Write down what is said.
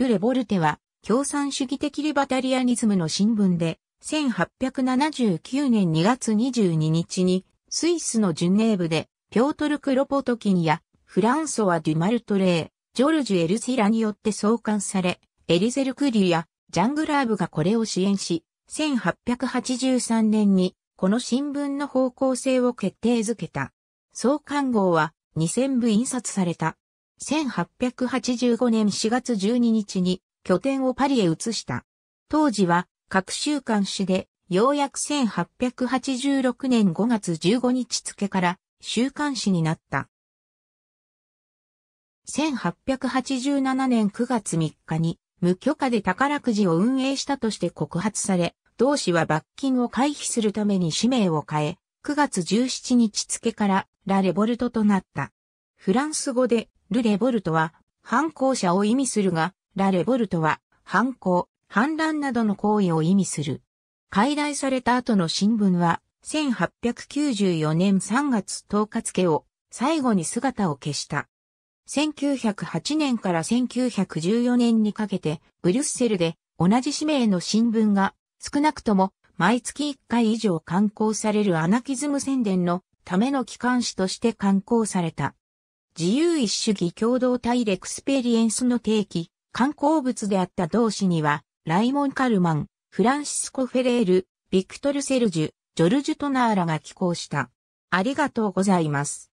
ル・レボルテは、共産主義的リバタリアニズムの新聞で、1879年2月22日に、スイスのジュネーブで、ピョートル・クロポトキンや、フランソワ・デュマルトレー、ジョルジュ・エルシラによって創刊され、エリゼル・クリュや、ジャングラーブがこれを支援し、1883年に、この新聞の方向性を決定づけた。創刊号は、2000部印刷された。1885年4月12日に拠点をパリへ移した。当時は各週刊誌でようやく1886年5月15日付から週刊誌になった。1887年9月3日に無許可で宝くじを運営したとして告発され、同氏は罰金を回避するために氏名を変え、9月17日付からラ・レボルトとなった。フランス語でルレボルトは、反抗者を意味するが、ラレボルトは、反抗、反乱などの行為を意味する。解体された後の新聞は、1894年3月10日付を最後に姿を消した。1908年から1914年にかけて、ブリュッセルで同じ使名の新聞が少なくとも毎月1回以上刊行されるアナキズム宣伝のための機関誌として刊行された。自由一主義共同体レクスペリエンスの定期、観光物であった同志には、ライモン・カルマン、フランシスコ・フェレール、ビクトル・セルジュ、ジョルジュ・トナーラが寄稿した。ありがとうございます。